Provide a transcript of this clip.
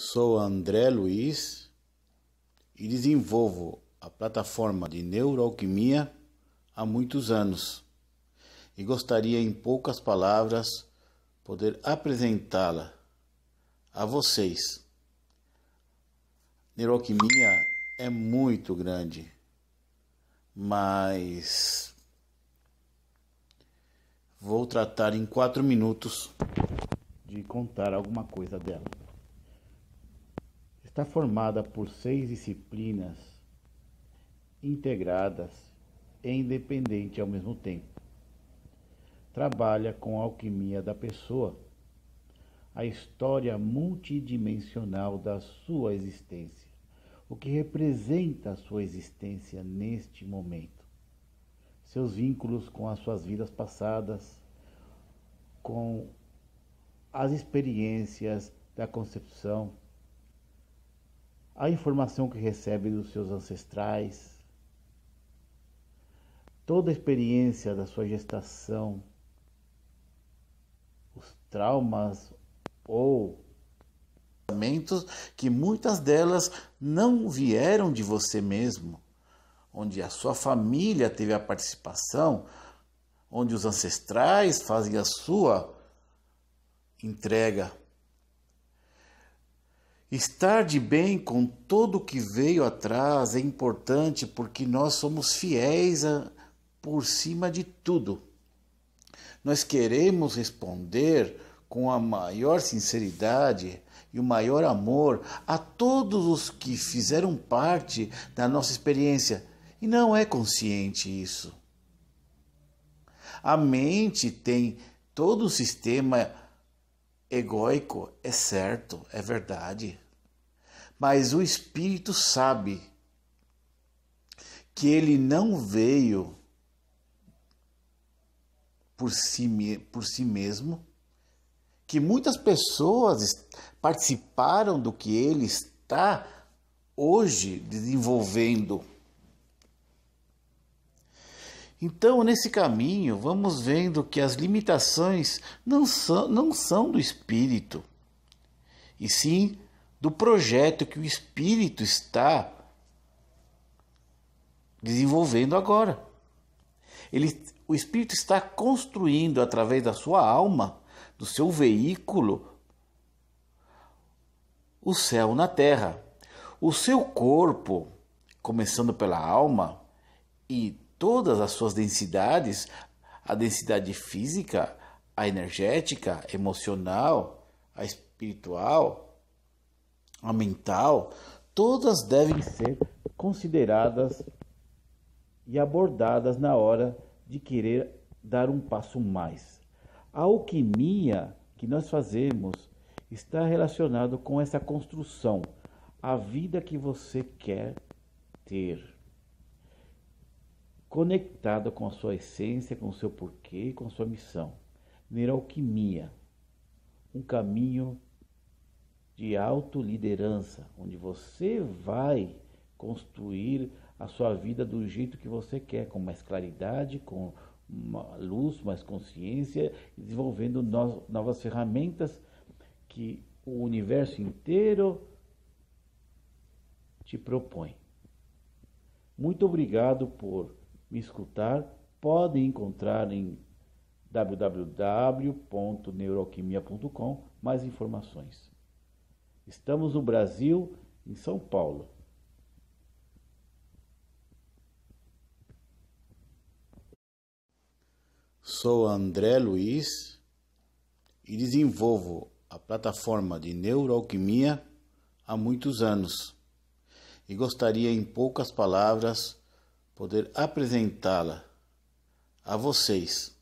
Sou André Luiz e desenvolvo a plataforma de neuroalquimia há muitos anos e gostaria, em poucas palavras, poder apresentá-la a vocês. Neuroalquimia é muito grande, mas vou tratar em quatro minutos de contar alguma coisa dela está formada por seis disciplinas integradas e independentes ao mesmo tempo. Trabalha com a alquimia da pessoa, a história multidimensional da sua existência, o que representa a sua existência neste momento, seus vínculos com as suas vidas passadas, com as experiências da concepção a informação que recebe dos seus ancestrais, toda a experiência da sua gestação, os traumas ou pensamentos que muitas delas não vieram de você mesmo, onde a sua família teve a participação, onde os ancestrais fazem a sua entrega Estar de bem com todo o que veio atrás é importante porque nós somos fiéis a, por cima de tudo. Nós queremos responder com a maior sinceridade e o maior amor a todos os que fizeram parte da nossa experiência. E não é consciente isso. A mente tem todo um sistema egoico é certo, é verdade. Mas o Espírito sabe que ele não veio por si, por si mesmo, que muitas pessoas participaram do que ele está hoje desenvolvendo. Então, nesse caminho, vamos vendo que as limitações não são, não são do espírito, e sim do projeto que o espírito está desenvolvendo agora. Ele, o espírito está construindo através da sua alma, do seu veículo, o céu na terra. O seu corpo, começando pela alma e todas as suas densidades, a densidade física, a energética, emocional, a espiritual, a mental, todas devem ser consideradas e abordadas na hora de querer dar um passo mais. A alquimia que nós fazemos está relacionado com essa construção, a vida que você quer ter conectada com a sua essência, com o seu porquê e com a sua missão. Neuroalquimia, um caminho de autoliderança, onde você vai construir a sua vida do jeito que você quer, com mais claridade, com luz, mais consciência, desenvolvendo novas ferramentas que o universo inteiro te propõe. Muito obrigado por me escutar podem encontrar em www.neuroquimia.com mais informações. Estamos no Brasil, em São Paulo. Sou André Luiz e desenvolvo a plataforma de neuroalquimia há muitos anos. E gostaria, em poucas palavras, poder apresentá-la a vocês